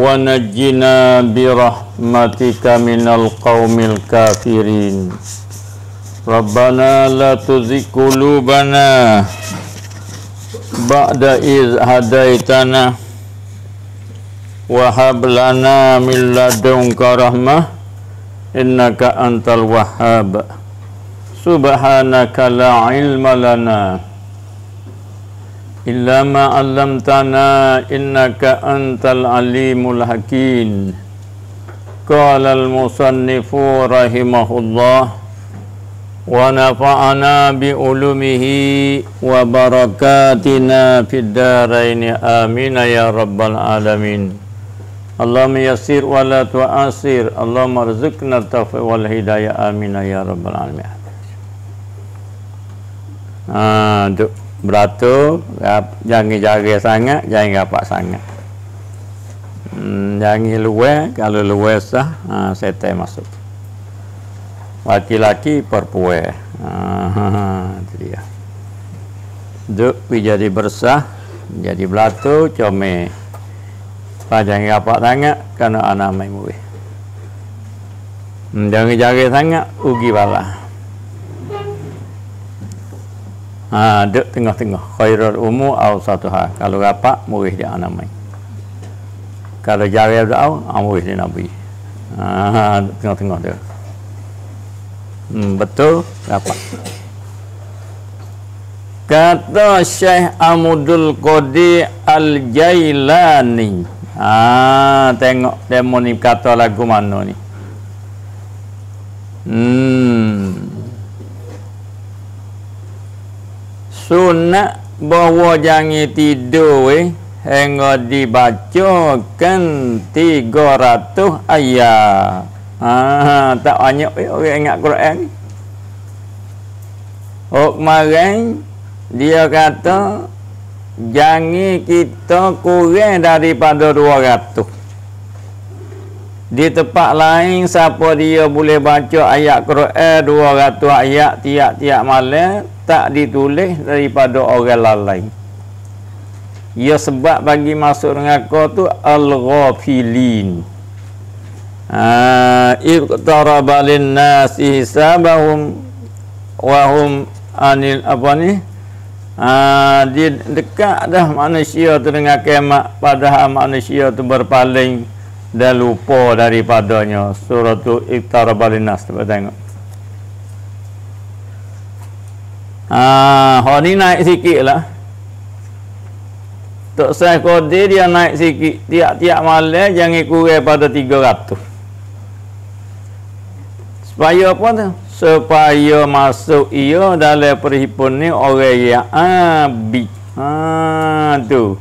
ونجنا برحمتك من القوم الكافرين ربنا لا تزغ قلوبنا بعد إذ هديتنا وهب لنا من لدنك رحمة إنك أنت الوهاب سبحانك لا علم لنا إلا ما علمتنا إنك أنت العليم الحكيم قال المصنف رحمه الله ونفعنا بعلومه وبركاتنا في الدارين آمين يا رب العالمين اللهم يسر ولا تعسر اللهم ارزقنا التوفيق والهداية آمين يا رب العالمين آه دو beratur jangan jaga sangat jangan rapat sangat hmm, jangan luar kalau luar sah ha, setan masuk laki-laki perpuai ha, ha, ha, itu dia duk jadi bersah jadi beratur comel Pak jangan rapat sangat kerana anak main hmm, Jangan jaga sangat, ugi balas. ha, dek tengah-tengah khairul umu aw satu ha. kalau rapat murih dia anak kalau jari ada aw, murih dia nabi ha, dek tengah-tengah dia hmm, betul rapat kata Syekh Amudul Qadi Al-Jailani ha, tengok demo ni kata lagu mana ni hmm sunat bahawa jangan tidur eh hingga dibacakan 300 ayat. Ha tak banyak eh, orang ingat Quran. Oh kemarin dia kata jangan kita kurang daripada 200. Di tempat lain siapa dia boleh baca ayat Quran 200 ayat tiap-tiap malam tak ditulis daripada orang lain. Ya sebab bagi masuk dengan kau tu al-ghafilin. Ah ha, iqtarabalin nas hisabahum wa anil apa ni? Ha, di dekat dah manusia tu dengan kiamat padahal manusia tu berpaling dan lupa daripadanya. Surah tu iqtarabalin nas. tengok. Ah, ha, ni naik sikit lah Tok Syekh Qadir dia naik sikit Tiap-tiap malam jangan kurang pada 300 Supaya apa tu? Supaya masuk ia dalam perhimpun ni orang yang abik ha, tu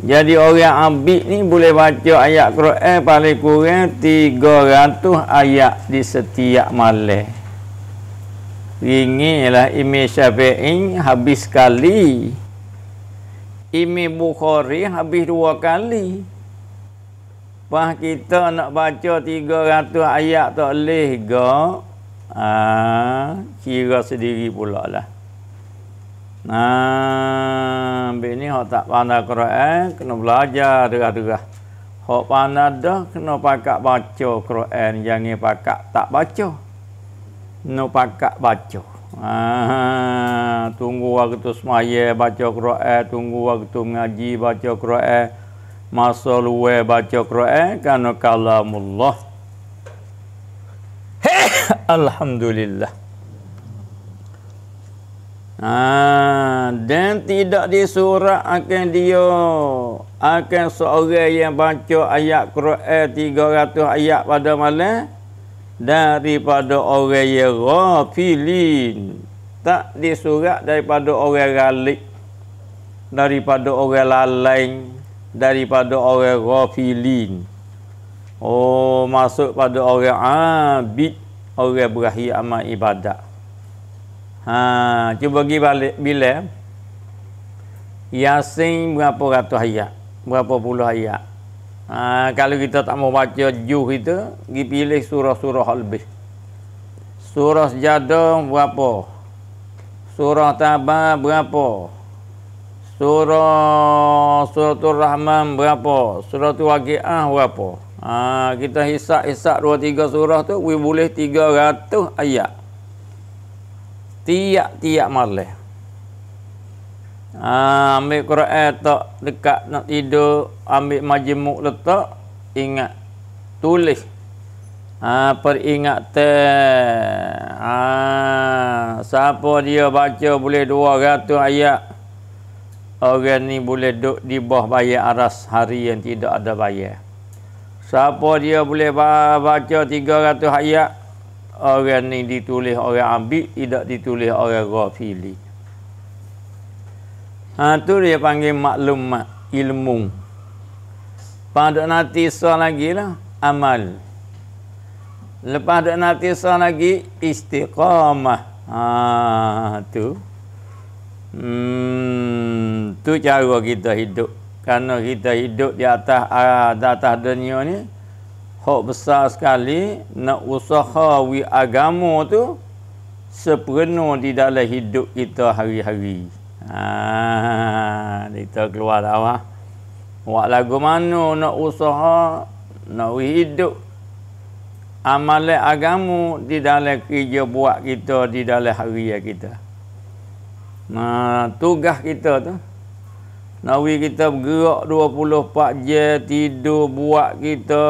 Jadi orang abik ni boleh baca ayat Quran paling kurang 300 ayat di setiap malam ringilah imi syafi'i habis sekali imi bukhari habis dua kali Pah kita nak baca 300 ayat tak boleh ke ha, kira sendiri pula lah Nah, ha, ini hok tak pandai Quran kena belajar derah-derah. Hok pandai dah kena pakak baca Quran, jangan pakak tak baca no pakak baca. Ha, tunggu waktu semaya baca Quran, tunggu waktu mengaji baca Quran. Masa luwe baca Quran kerana kalamullah. Alhamdulillah. Ha, dan tidak disurah akan dia akan seorang yang baca ayat Quran 300 ayat pada malam daripada orang yang ghafilin tak disurat daripada orang galik daripada orang lalai daripada orang ghafilin oh masuk pada orang abid orang berahi amal ibadat ha cuba bagi balik bila yasin berapa ratus ayat berapa puluh ayat Ha, kalau kita tak mau baca juh itu, pergi pilih surah-surah lebih. Surah sejadah berapa? Surah tabah berapa? Surah Surah suratul rahman berapa? Surah tu wakiah berapa? Ha, kita hisap-hisap dua tiga surah tu, we boleh tiga ratus ayat. Tiap-tiap malah. Ha, ambil Quran tak dekat nak tidur, ambil majmuk letak, ingat tulis. Ha, te. Ha, siapa dia baca boleh 200 ayat. Orang ni boleh duduk di bawah bayar aras hari yang tidak ada bayar. Siapa dia boleh baca 300 ayat. Orang ni ditulis orang ambil, tidak ditulis orang ghafili. Ha tu dia panggil maklumat ilmu. Pada nanti so lagi lah amal. Lepas dak nanti so lagi istiqamah. Ha tu. Hmm tu cara kita hidup. Karena kita hidup di atas ah, di atas dunia ni hok besar sekali nak usaha wi agama tu sepenuh di dalam hidup kita hari-hari. Ha, kita keluar dah wah. Buat lagu mana nak usaha, nak hidup. amal agamu di dalam kerja buat kita, di dalam harian kita. Nah, tugas kita tu. Nawi kita bergerak 24 je, tidur buat kita.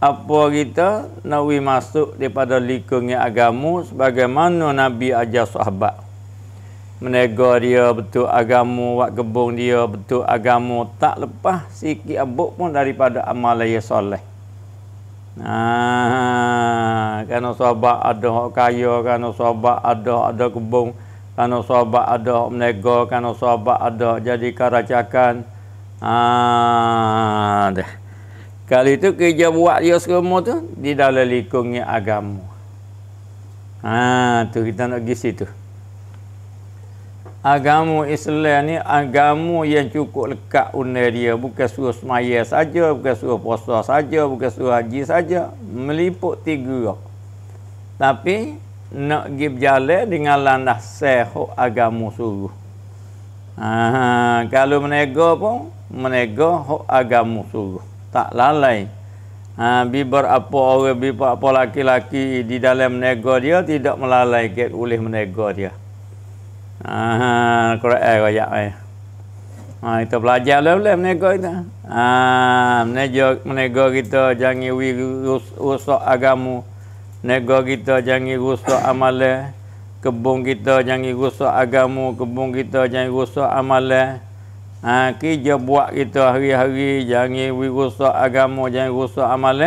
Apa kita? Nawi masuk daripada lingkungan agamu, sebagaimana Nabi ajar sahabat menega dia betul agama wak gebung dia betul agama tak lepas sikit abuk pun daripada amal yang soleh nah kerana sahabat ada hak kaya kerana sahabat ada ada kebung kerana sahabat ada hak menega kerana sahabat ada kan jadi karacakan ah deh kali itu kerja buat dia semua tu di dalam lingkungan agama ah tu kita nak pergi situ agama Islam ni agama yang cukup lekat undai dia bukan suruh semaya saja bukan suruh puasa saja bukan suruh haji saja meliput tiga tapi nak pergi berjalan dengan landas sehat agama suruh Aha, kalau menega pun menega hak agama suruh tak lalai ha, bi berapa orang bi berapa laki-laki di dalam menega dia tidak melalai oleh menega dia Ah, Quran koyak ai. Ha kita belajar lah boleh menego kita. Ah, menego menego kita jangan wi rusak agamu. Nego kita jangan rusak amal. Kebun kita jangan rusak agamu, kebun kita jangan rusak amal. Ha ah, kerja buat kita hari-hari jangan wi rusak agamu, jangan rusak amal.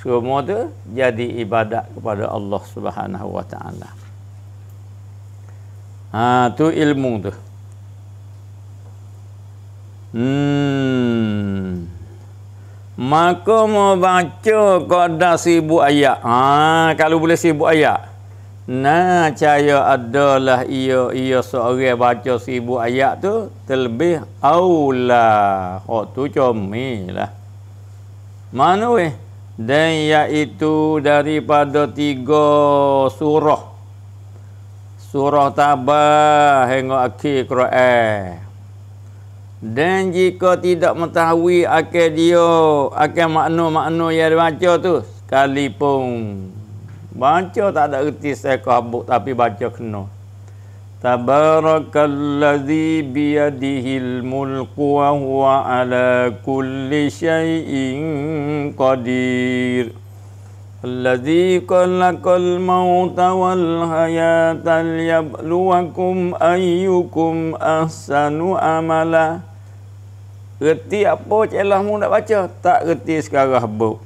Semua tu jadi ibadat kepada Allah Subhanahu Wa Taala. Ha tu ilmu tu. Hmm. Maka baca qada sibu ayat. Ha kalau boleh sibu ayat. Nah, caya adalah ia ia seorang baca sibu ayat tu terlebih aula. Hak oh, tu comilah. Mana weh? Dan iaitu daripada tiga surah Surah Tabah hingga akhir Quran. Dan jika tidak mengetahui akal dia, akal makna-makna yang dia baca tu sekalipun baca tak ada erti sekah buk tapi baca kena. Tabarakallazi biyadihil mulku wa huwa ala kulli shayin qadir. الذي خلق wal والحياة ليبلوكم ayyukum أحسن amala. Reti apa celah mu nak baca? Tak reti sekarang bu.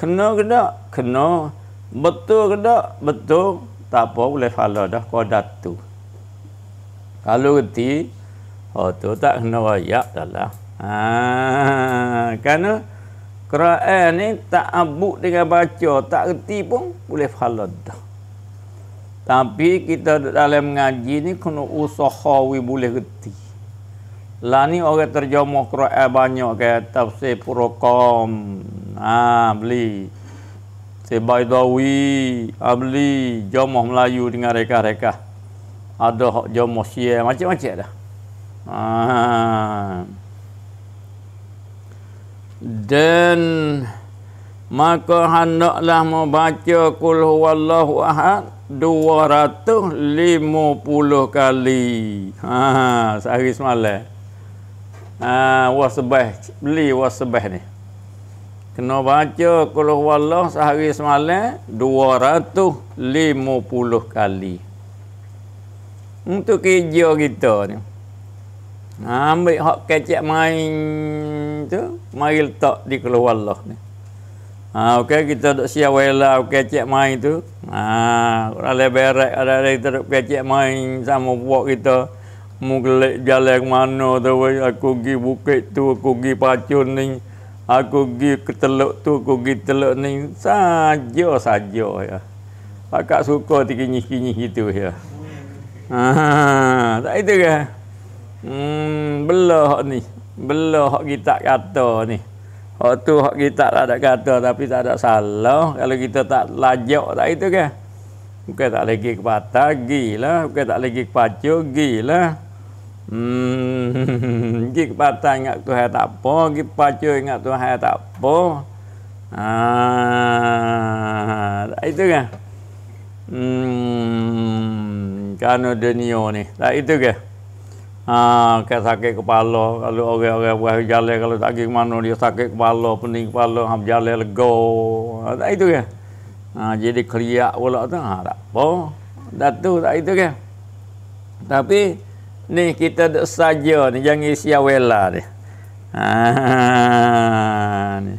Kena ke tak? Kena. Betul ke tak? Betul. Tak apa boleh falah dah. Kau datu. Kalau reti, oh tu tak kena rayak dah lah. Haa, kerana Quran ni tak abuk dengan baca, tak reti pun boleh falad Tapi kita dalam mengaji ni kena usaha we boleh reti. Lah ni orang terjemah Quran banyak ke tafsir Furqan. Ha, beli. Sebaidawi, abli, ha, jomoh Melayu dengan reka-reka. Ada jomoh Syiah, macam-macam dah. Ha dan maka hendaklah membaca kul huwallahu ahad 250 kali. Ha sehari semalam. Ha wasbah beli wasbah ni. Kena baca kul huwallah sehari semalam 250 kali. Untuk kerja kita ni. Hmm. Ambil hak kecek main tu, mari letak di keluar lah ni. Ha, okey kita dok siap wala kecek main tu. Ha, orang leberek ada ada kita dok kecek main sama buat kita. Mungkin jalan mana tu, aku gi bukit tu, aku gi pacun ni. Aku gi ke teluk tu, aku gi teluk ni. Saja-saja ya. Pakak suka tikinyi-kinyi gitu ya. Ha, tak itu ke? Hmm, belah ni. Belah hak kita kata ni. Hak tu hak kita tak ada kata tapi tak ada salah kalau kita tak lajak tak itu ke? Bukan tak lagi ke patah, gilah. Bukan tak lagi ke pacu, gilah. Hmm, gi ke patah ingat Tuhan tak apa, gi pacu ingat Tuhan tak apa. Ah, tak itu ke? Hmm, kerana dunia ni. Tak itu kan ha, ke sakit kepala kalau orang-orang buah jalan kalau tak pergi ke mana dia sakit kepala pening kepala hab jalan lego ha, tak itu ke ha, jadi keliak pula tu ha, tak apa dah tu tak itu ke tapi ni kita duk saja ni jangan isi awela ni ha, ni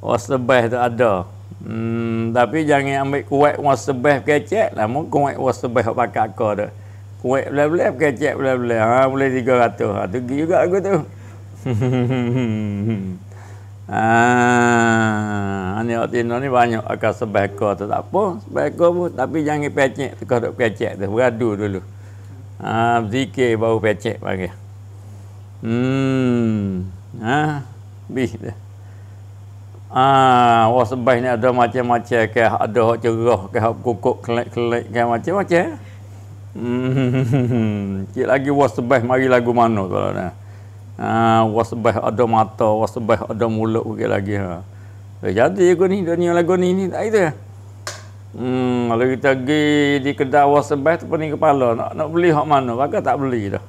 Wasabah oh, tu ada hmm, tapi jangan ambil kuat wasabah kecek lah mungkin kuat wasabah pakai kau tu kuek bela-bela, kecek bela-bela. Ha, boleh 300. Ha, tu, tinggi juga aku tu. ah, ni waktu ini ni banyak akan sebaik tu tak apa. Sebeko pun tapi jangan pecek. Kau duk pecek tu. Beradu dulu. Ha, zikir baru pecek panggil. Hmm. Ha, bih dah. Ah, wah sebaik ni ada macam-macam ke, ada hak cerah ke, hak kukuk kelik-kelik ke, macam-macam. Hmm. Cik lagi was the best mari lagu mana tu lah. Uh, was the best ada mata, was the best ada mulut okay, lagi. Ha. Dah eh, jadi aku ni, dunia lagu ni, ni tak ada. Hmm, kalau kita pergi di kedai was the best, pening kepala. Nak, nak beli hak mana, bakal tak beli dah.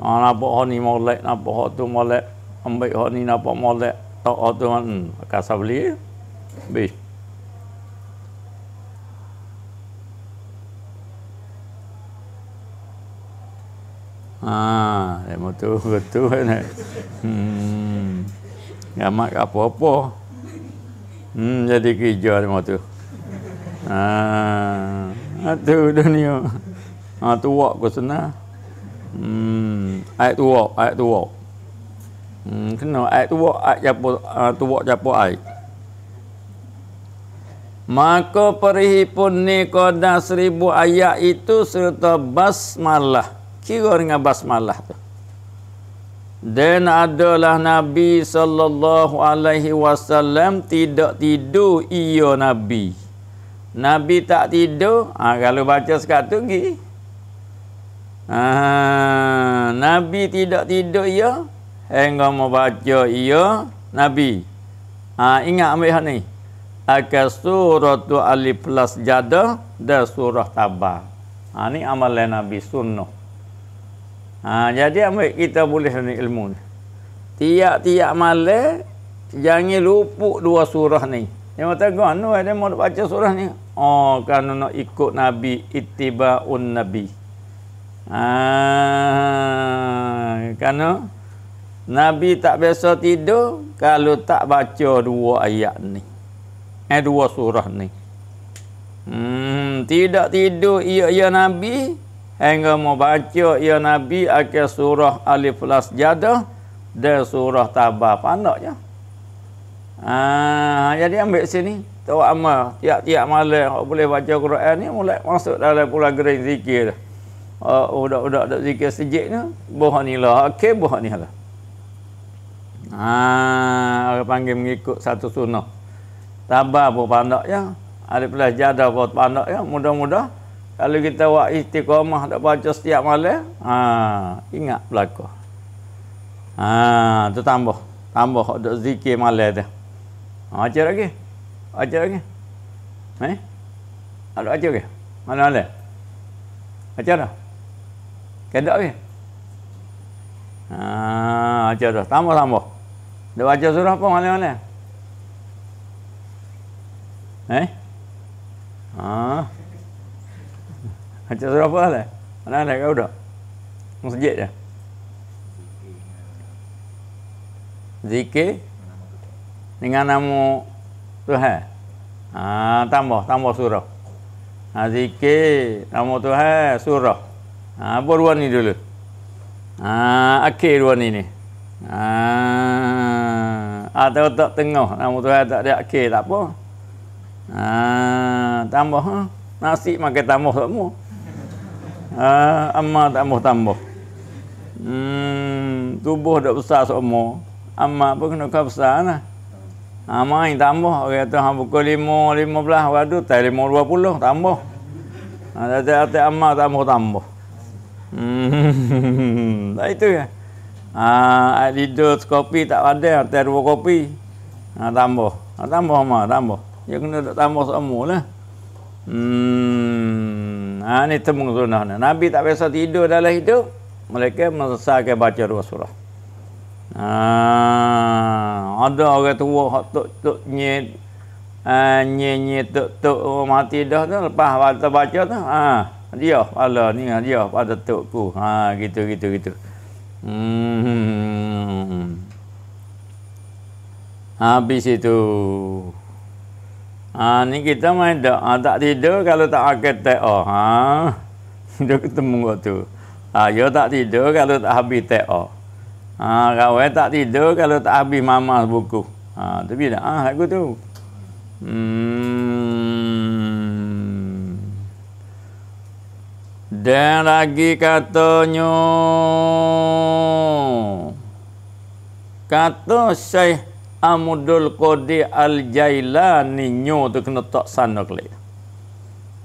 Ha, nampak hak ni molek, nampak hak tu molek. Ambil hak ni nampak molek. Tak hak tu, hmm, bakal beli. Bih. Eh? Ah, naik tu, betul kan. Hmm. Ngamak apa-apa. Hmm, jadi kerja naik motor. Ah, atu dunia. Ah, tu wak ku senang. Hmm, ai tu wak, ai tu wak. Hmm, kena ai tu wak, ai japo, ah tu wak japo ai. Maka perihipun ni kodah seribu ayat itu serta basmalah kira dengan basmalah tu dan adalah nabi sallallahu alaihi wasallam tidak tidur iyo nabi nabi tak tidur ha, kalau baca sekat tu gi ha, nabi tidak tidur iyo. hingga baca iyo nabi ha, ingat ambil ni Aka surah tu alif plus jadah dan surah tabah. Ha, ini amalan Nabi sunnah. Ha, jadi ambil kita boleh dengan ilmu ni. Tiap-tiap malam jangan lupuk dua surah ni. Dia kata, anu ada mau baca surah ni. Oh, kan nak ikut Nabi, ittiba'un Nabi. Ha, kan Nabi tak biasa tidur kalau tak baca dua ayat ni. Eh, dua surah ni. Hmm, tidak tidur ia-ia Nabi, hingga membaca ya Nabi akan surah Alif Lam Jadah dan surah Tabah pandaknya. Ah, ha, jadi ambil sini tahu amal tiap-tiap malam kau boleh baca Quran ni mulai masuk dalam pulang gerai zikir. Oh, ha, uh, udah udah zikir sejik ni, bohanilah, okey lah. Ah, orang panggil mengikut satu sunnah. Tabah pun pandaknya, ada pula jadah pun pandaknya, mudah-mudah kalau kita buat istiqamah tak baca setiap malam ha, ingat berlaku ha, tu tambah tambah untuk zikir malam tu ha, baca lagi ajar lagi eh ada ajar ke mana mana ajar dah kena ke ha, baca dah tambah tambah dia baca surah apa mana mana eh ah macam surah apa lah Mana lah kau dah Masjid dah Zikir Dengan nama Tuhan ha, Tambah, tambah surah ha, Zikir Nama Tuhan, surah ha, Apa dua ni dulu ha, Akhir dua ni ni ha, Atau tak tengah Nama Tuhan tak ada akhir, tak apa Ah Tambah ha? Nasi makan tambah semua Ah, amma tak mau tambah. Hmm, tubuh dah besar semua. Amma pun kena kau besar lah. Amma ah, yang tambah. Orang kata, ha, pukul lima, lima belas. Waduh, tak lima, dua puluh. Tambah. Ha, tak hati ah, amma tak mau tambah. Hmm, tak itu ya. Ha, ah, lidus kopi tak ada. Hati dua kopi. Ha, ah, tambah. Ha, tambah, amma. Tambah. Dia kena tambah semua lah. Hmm. Ha, ah, ini temung sunnah. Nabi tak biasa tidur dalam hidup. Mereka mengesahkan baca dua surah. Ha, ada orang tua yang tuk-tuk nyet. Ah, Nyi-nyi tuk-tuk oh, mati dah tu. Lepas baca, baca tu. Ha, dia pala ni. Dia pada tukku. Ha, gitu, gitu, gitu. Hmm. Habis itu. Habis itu. Ha ni kita main tak ha, tak tidur kalau tak akat tak oh. Ha. Dia ketemu waktu. Ha yo tak tidur kalau tak habis tak oh. Ha kawe tak tidur kalau tak habis mama buku. Ha tapi dah ah ha, aku tu. Hmm. Dan lagi katanya kata saya. Amudul Qodi Al-Jailani nyo tu kena tak sana kali.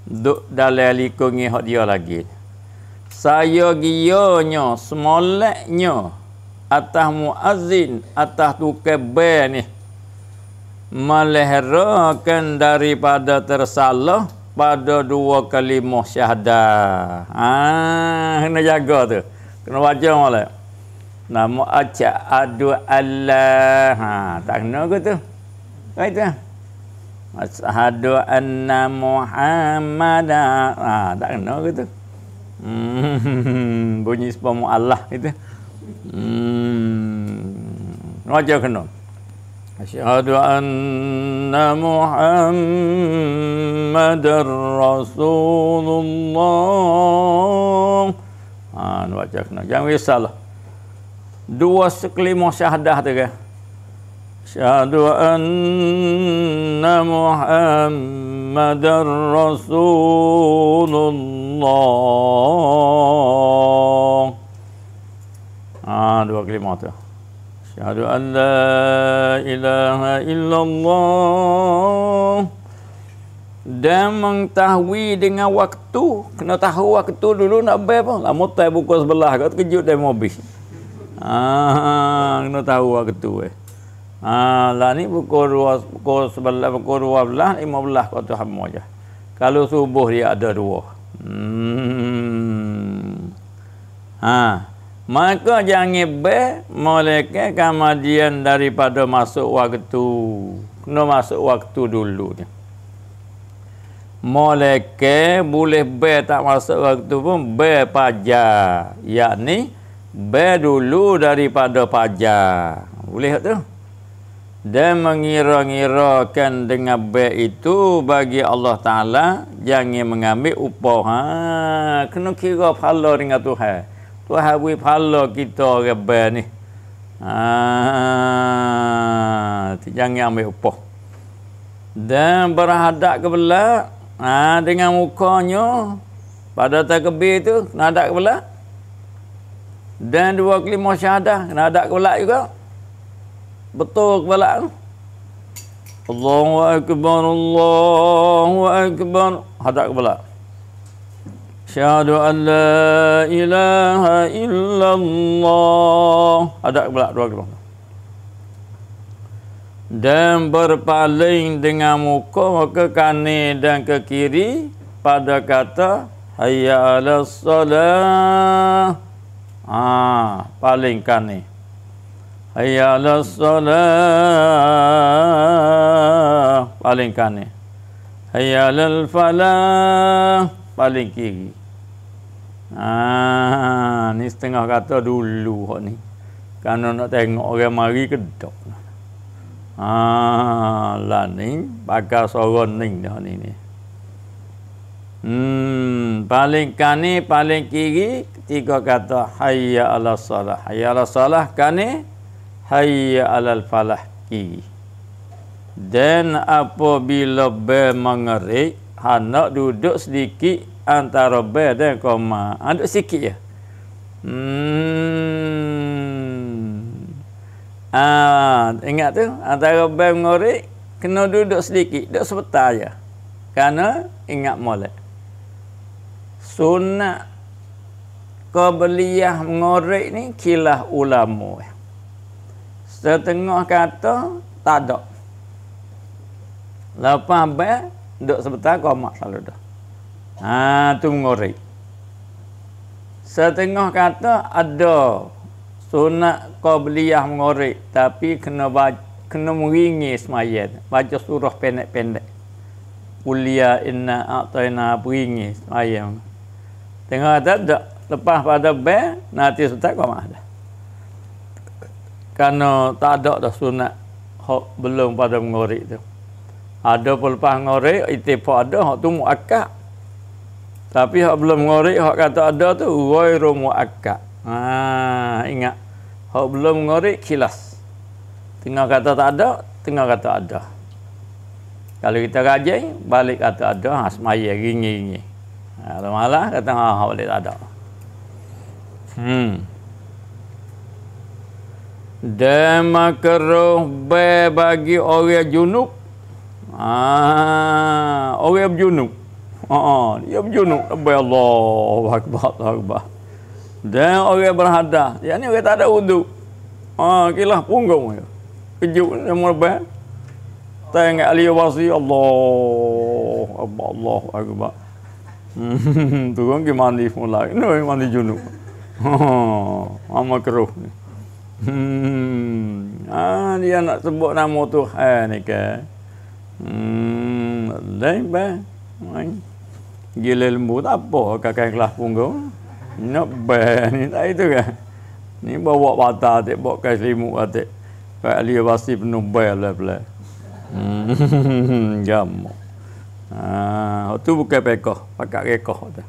Duk dalai liku ngihak dia lagi. Saya giyonya semoleknya atas muazzin atas tukar bay ni meleherakan daripada tersalah pada dua kalimah syahadah. Ah, ha, kena jaga tu. Kena wajar malam. Nama Aja adu Allah. Ha, tak kena ke tu? Kau itu. Ashadu anna Muhammada. Ha, tak kena ke tu? Hmm, bunyi sepuluh mu'allah itu. Hmm, wajah kena. Ashadu anna Muhammada Rasulullah. Ha, Aja kena. Jangan risalah dua sekelima syahadah tu ke syahadu anna muhammadar rasulullah ha dua kelima tu syahadu an la ilaha illallah dan mengetahui dengan waktu kena tahu waktu dulu nak bayar pun lama tak buku sebelah kau terkejut dari mobil Ah, kena tahu lah tu eh. Ah, lah ni pukul dua, pukul sebelah, pukul dua belah, lima belah kau tu hama je. Kalau subuh dia ada dua. Hmm. Ah, maka jangan be moleke kemudian daripada masuk waktu. Kena masuk waktu dulu ni. Moleke boleh be tak masuk waktu pun be pajak. Yakni, ni Bayar dulu daripada pajak. Boleh tak tu? Dan mengira-ngirakan dengan bayar itu bagi Allah Ta'ala jangan mengambil upah. Ha, kena kira pahala dengan Tuhan. Tuhan beri pahala kita orang bayar ni. Ha, jangan ambil upah. Dan berhadap ke belakang ha, dengan mukanya pada takbir tu nak hadap ke belakang dan dua kelima syahadah. Kena ada kepala juga. Betul kepala tu. Allahu Akbar, Allahu Akbar. Hadap kepala. Syahadu an la ilaha illallah. Hadap kepala dua kelima. Dan berpaling dengan muka ke kanan dan ke kiri pada kata Hayya alas salah Ah, palingkan ni. Hayya ala salah. Palingkan ni. Hayya ala falah. Paling kiri. Ah, ni setengah kata dulu kok ni. Kan nak tengok orang mari kedok. Ah, lah ni. Bakar sorong ni dah ni ni. Hmm, paling kani paling kiri tiga kata hayya ala salah. Hayya ala salah kani hayya ala falah kiri. Dan apabila be mengerik hendak duduk sedikit antara be dan koma. aduk ah, sikit ya. Hmm. Ah, ingat tu antara be mengerik kena duduk sedikit, duduk sebentar ya. Karena ingat molek sunat qabliyah mengorek ni kilah ulama. Setengah kata tak ada. Lepas ba duk sebentar mak selalu dah. Ha tu mengorek. Setengah kata ada sunat qabliyah mengorek tapi kena baca, kena mengingi semayan baca surah pendek-pendek kuliah ya inna atayna beringi semayan Tengah kata tak. Lepas pada be, nanti setak kau mah dah. Karena tak ada dah sunat. Hak belum pada mengorik itu. Ada pun lepas itu itipak ada, hak tu mu'akak. Tapi hak belum mengorik, hak kata ada tu, wairu mu'akak. Ha, ingat. Hak belum mengorik, kilas. Tengah kata tak ada, tengah kata ada. Kalau kita rajin, balik kata ada, ha, semaya, ringi-ringi. Kalau malah kata ha oh, boleh tak ada. Hmm. Dema keruh be bagi orang junub. Ah, orang berjunub. Ha, dia berjunub. Tabay Allah, Allahu Allah, Allah. Dan orang berhadah. Yang ni orang tak ada wuduk. Ha, ah, kilah punggung dia. Kejuk dia mula Tengok Ali Wasi Allah, Allah, Allah. Tukang ke mandi mula, no mandi junu. Oh, ama keruh. Hmm, ah dia nak sebut nama tu Tuhan ni ke? Hmm, dah ba. Main. Gila lembu tak apa kakak kelas punggung. Nak ba ni tak itu ke? Kan? Ni bawa bata tak bawa kain limu, atik. Pak Ali pasti penuh ba lah Hmm, jamuk. Ha, ah, tu bukan pekoh, pakat rekoh tu.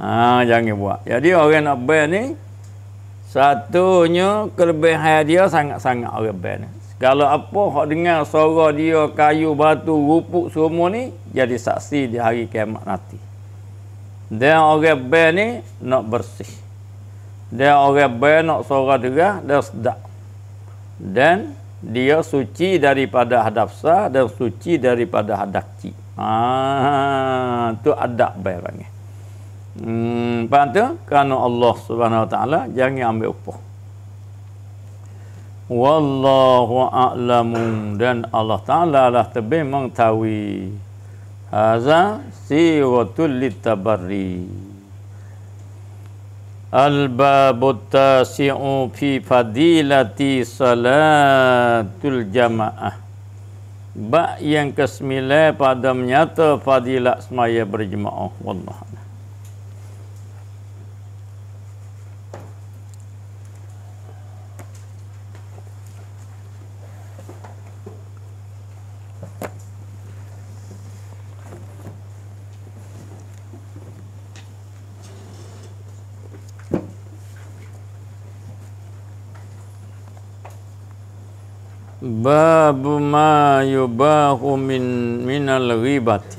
Ha, ah, jangan buat. Jadi orang nak bel ni, satunya kelebihan dia sangat-sangat orang bel Kalau apa hak dengar suara dia kayu batu rupuk semua ni jadi saksi di hari kiamat nanti. Dan orang bel ni nak bersih. Dan orang bel nak suara derah dan sedap. Dan dia suci daripada hadafsa dan suci daripada hadakci. Ah, tu adab bae orang ni. Hmm, pantu kerana Allah Subhanahu Taala jangan ambil upah. Wallahu a'lam dan Allah Taala lah tebih mengetahui. Haza siwatul litabarri. Al-babu tasi'u fi fadilati salatul jama'ah. Bak yang kesemilai pada menyata fadilat semaya berjemaah. Wallah. bab ma yubahu min minal ghibati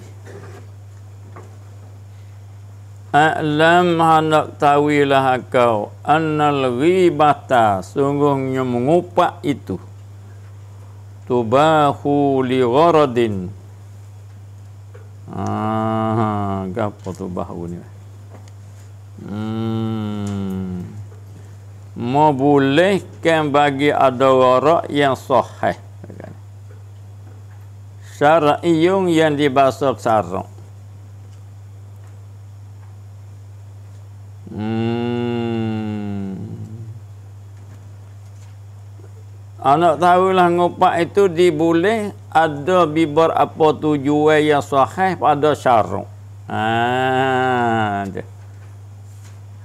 a'lam hendak tawilah kau annal ghibata sungguhnya mengupak itu tubahu li gharadin ah gapo tubahu ni hmm membolehkan bagi adawara yang sahih. Syara'iyung yang dibasuh sarung. Hmm. Anak lah ngupak itu diboleh ada bibar apa tujuan yang sahih pada syarung. Ah,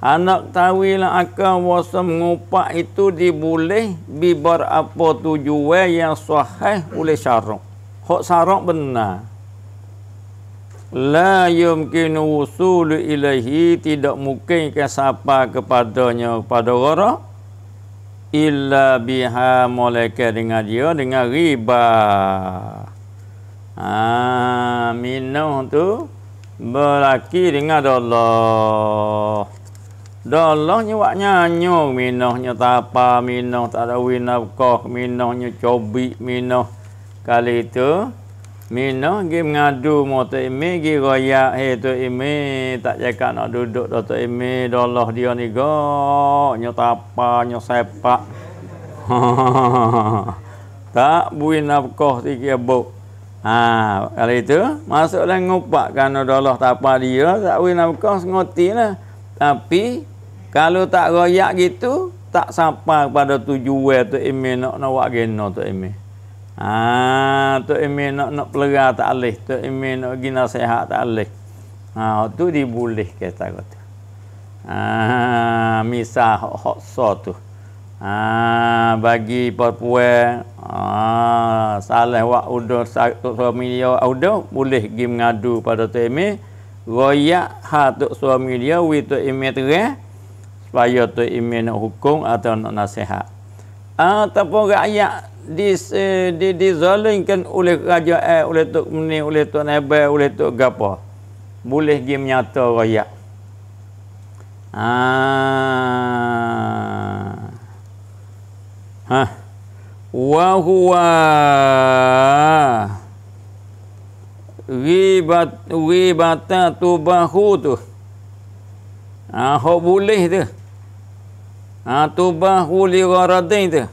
Anak tawilah akan wasa mengupak itu diboleh bibar apa tujuan yang sahih oleh syarok kok syarok benar. La yumkin wusul ilahi tidak mungkin ke siapa kepadanya pada gara illa biha malaikat dengan dia dengan riba. Ah minum tu berlaki dengan Allah. Dalam nyewak nyanyo minoh nyo tapa minoh tak ada wina kok minoh nyo cobi minoh kali itu minoh gi mengadu motor imi gi raya he tu imi tak jaka nak duduk tu imi dolah dia ni go nyo tapa nyo sepak tak buin nafkah tiga buk Ha, kalau itu masuklah ngupak kerana dolah tapa dia tak boleh nak bekas ngoti Tapi kalau tak royak gitu, tak sampai pada tujuan tu Imi nak nak buat gena tu Imi. Ah, ha, tu Imi nak nak pelera tak alih, tu Imi nak gina sehat tak alih. Ha, tu diboleh kata kata. Ha, ah, misal hok hok so tu. Ah, bagi perempuan, ah, salah wak udah satu suami dia udah boleh gi mengadu pada tu Imi. Royak hak suami dia, wi tu Imi terang supaya tu imin nak hukum atau nak nasihat ah, ataupun rakyat di eh, di dizalimkan oleh raja eh, oleh tok meni oleh tok nebe oleh tok gapo boleh gi menyata rakyat ha ha wa huwa ribat ribata tubahu tu Ha, hok boleh tu. Ha, tubahu li gharadain tu.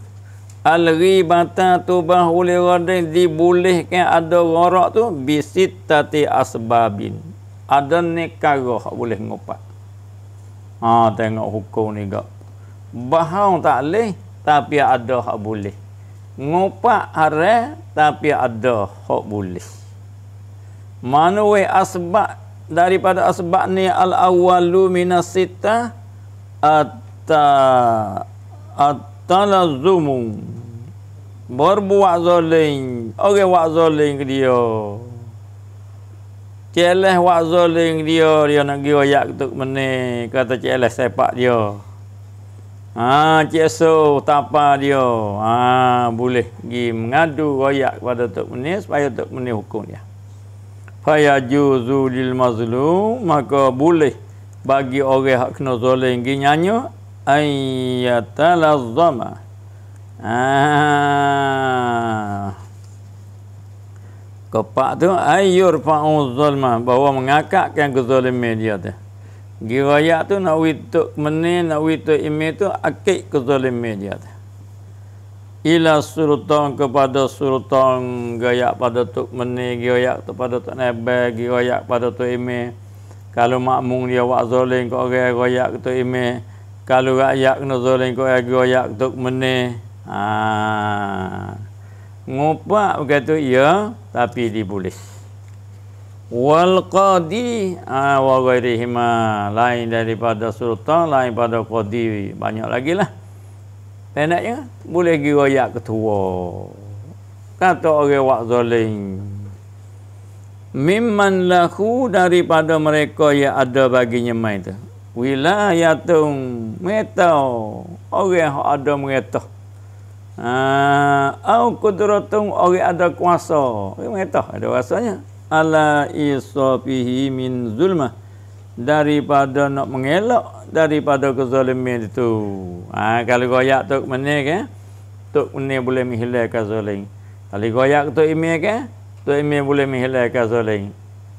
Al-ribata tubahu li gharadain. Dibolehkan ada gharak tu. Bisit tati asbabin. Ada nekara hok boleh ngupat. Ha, tengok hukum ni gak. Bahang tak boleh. Tapi ada hak boleh. Ngupat hara. Tapi ada hak boleh. Manuwe asbab daripada asbab ni al-awwalu minas sittah atta at berbuat zalim orang buat zalim ke dia Celeh wak zoling dia, dia nak pergi ayak untuk mana. Kata celeh sepak dia. Ha, cik so, tapa dia. Ha, boleh pergi mengadu ayak kepada Tok Menis supaya Tok Menis hukum dia fayajuzu lil mazlum maka boleh bagi orang hak kena zalim gi nyanyo ayatalazama ah. Kepak tu ayur fa'un zulma bahawa mengakakkan kezalimi media tu. Giwayat tu nak witu menin nak witu ime tu akik kezalimi media tu ila surutong kepada surutong gayak pada tok meni gayak kepada tok nebe gayak pada tok ime kalau makmung dia wak zoling kau orang gayak ke tok ime kalau rakyat kena zoling kau orang gayak ke tok meni ha ngupak begitu ya tapi dibulis wal qadi ha, wa ghairihima lain daripada sultan lain daripada qadi banyak lagi lah tak Boleh pergi royak ketua. Kata orang wak zoling. Mimman lahu daripada mereka yang ada bagi nyemai tu. Wilayatung metau. Orang yang ada mereka. Ha, au kudratung orang ada kuasa. Orang ada kuasanya. Ala isafihi min zulmah daripada nak mengelak daripada kezalimin itu. Ha, kalau goyak tu mana kan? Tu mana boleh menghilangkan zalim. Kalau goyak tu ime ke, Tu ime boleh menghilangkan zalim.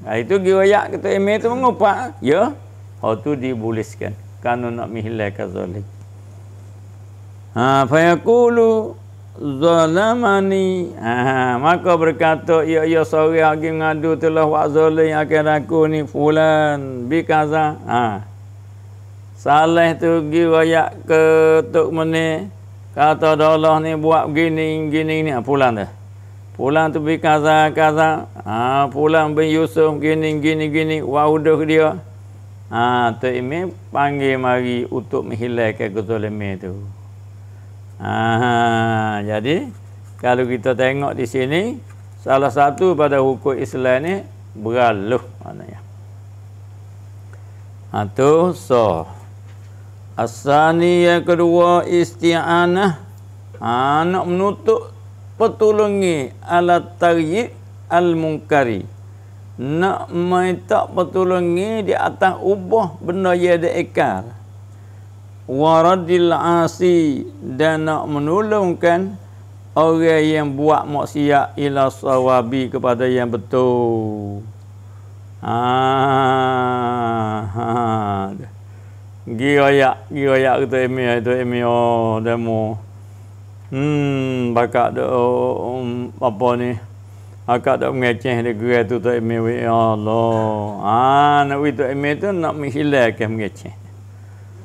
Ha, itu goyak tu ime tu mengapa? Ya. Ha tu dibuliskan. Kanu nak menghilangkan zalim. Ha fayaqulu zalamani ha, maka berkata ya ya sore hari mengadu telah wak zalim akan aku ni fulan bikaza ha saleh tu gi royak ke tok mene kata dolah ni buat gini gini ni ha, fulan dah fulan tu bikaza kaza ha fulan bin yusuf gini gini gini wauduh dia ha tok panggil mari untuk menghilangkan kezaliman tu Aha, jadi kalau kita tengok di sini salah satu pada hukum Islam ni beraluh maknanya. Atau so asani yang kedua isti'anah anak ha, menutup petulungi ala tarjib al munkari nak mai tak petulungi di atas ubah benda yang ada ekar waradil asi dan nak menolongkan orang yang buat maksiat ila sawabi kepada yang betul. Ah, ha. Giraya, ha. giraya kata emi, itu emi, eh, oh, demo. Hmm, bakat tu, oh, um, apa ni? Akak tak mengeceh di gerai tu, tu emi, ya Allah. Ah, nak beritahu emi tu, nak menghilangkan mengeceh.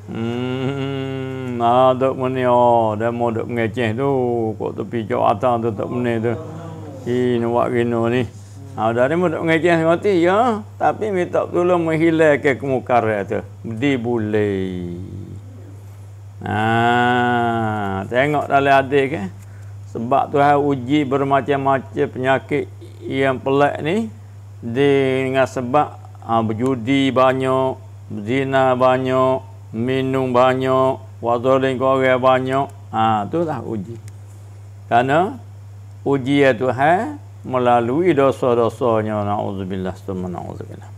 Hmm, ada mana ya? Dia mau dek mengeceh tu, kok tepi jauh atas tu tak mana tu? Ini wak gino ni. Ada ah, ni mau dek mengeceh ngerti ya? Tapi minta tolong menghilang ke kemukar ya tu. Di boleh. Ah, tengok dalam adik ke? Sebab tu hal uji bermacam-macam penyakit yang pelak ni dengan sebab ah, berjudi banyak, berzina banyak, minum banyak, waktu lain korek banyak. Ha, itulah uji. Karena uji ya Tuhan melalui dosa-dosanya. Na'udzubillah, summa na'udzubillah.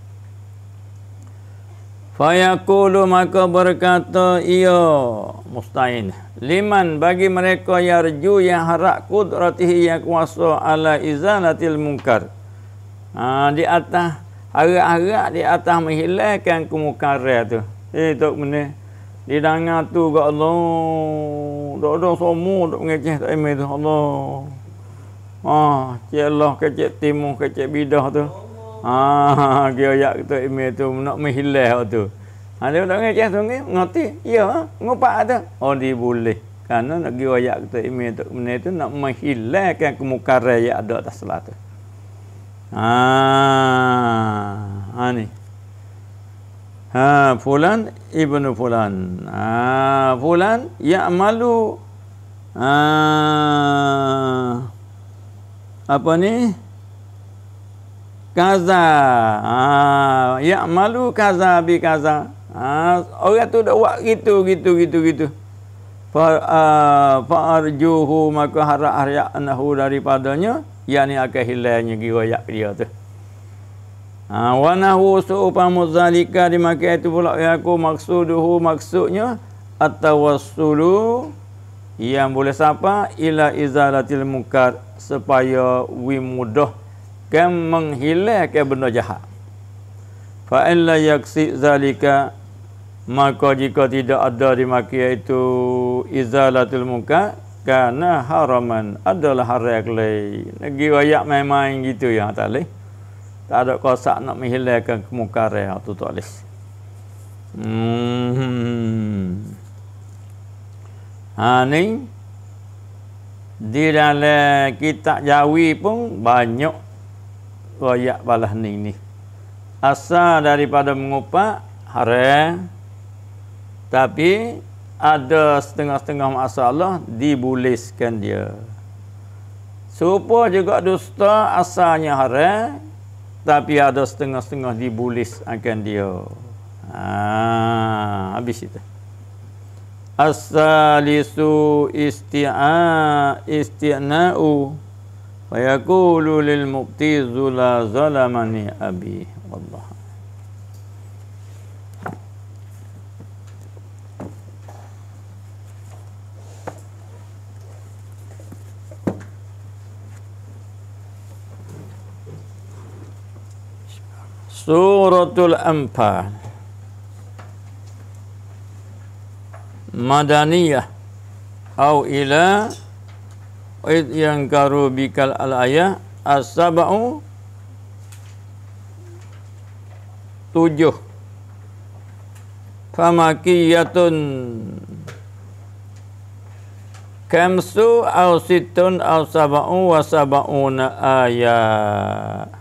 Fayaqulu maka berkata iya musta'in. Liman bagi mereka yang arju yang harap kudratihi yang kuasa ala izalatil munkar. Ha, di atas, harap-harap di atas menghilangkan kemukaran itu. Eh tok meneh. di dengar tu ke Allah. Dok-dok semua dok mengeceh tak imeh tu. Allah. Ah, cik Allah kecek timur, kecek bidah tu. Ah, kira yak tu imeh tu. Nak menghilang tu. Ha, dia tak mengeceh tu ni. ngati, Ya, ha? ngupak tu. Oh, dia boleh. Kerana nak kira yak tu imeh tu. Meneh tu nak menghilangkan kemukaran yak ada atas selatu. Ah, ha, ha, ni. Ha, Ha, fulan ibnu fulan. Ha, fulan ya'malu ha, apa ni? Kaza. Ha, ya'malu kaza bi kaza. Ha, orang tu dah buat gitu gitu gitu gitu. Fa uh, ha, fa'arjuhu maka harap harap daripadanya yakni akan hilangnya giwayak dia tu. Ha, wanahu su'upamu zalika dimakai itu pula yaku maksuduhu maksudnya atawassulu yang boleh sapa ila izalatil mukar supaya wimudah kan menghilangkan benda jahat. Fa illa yaksi zalika maka jika tidak ada dimakai itu izalatil mukar kerana haraman adalah haram yang lain. Negi wayak main-main gitu yang tak boleh tak ada kosak nak menghilangkan kemungkaran atau ha, tak boleh hmm. ha ni di dalam kitab jawi pun banyak royak balah ni ni asal daripada mengupak haram tapi ada setengah-setengah masalah dibuliskan dia. Supo juga dusta asalnya haram tapi ada setengah-setengah dibulis akan dia. Ah, habis itu. As-salisu isti'a isti'anau, fayakulu lil mukti zula zalamani abi. Wallah. Suratul Anfal Madaniyah au ila id yang karubikal al ayah as-sab'u tujuh famakiyatun kamsu au situn au sab'u wa sab'una ayah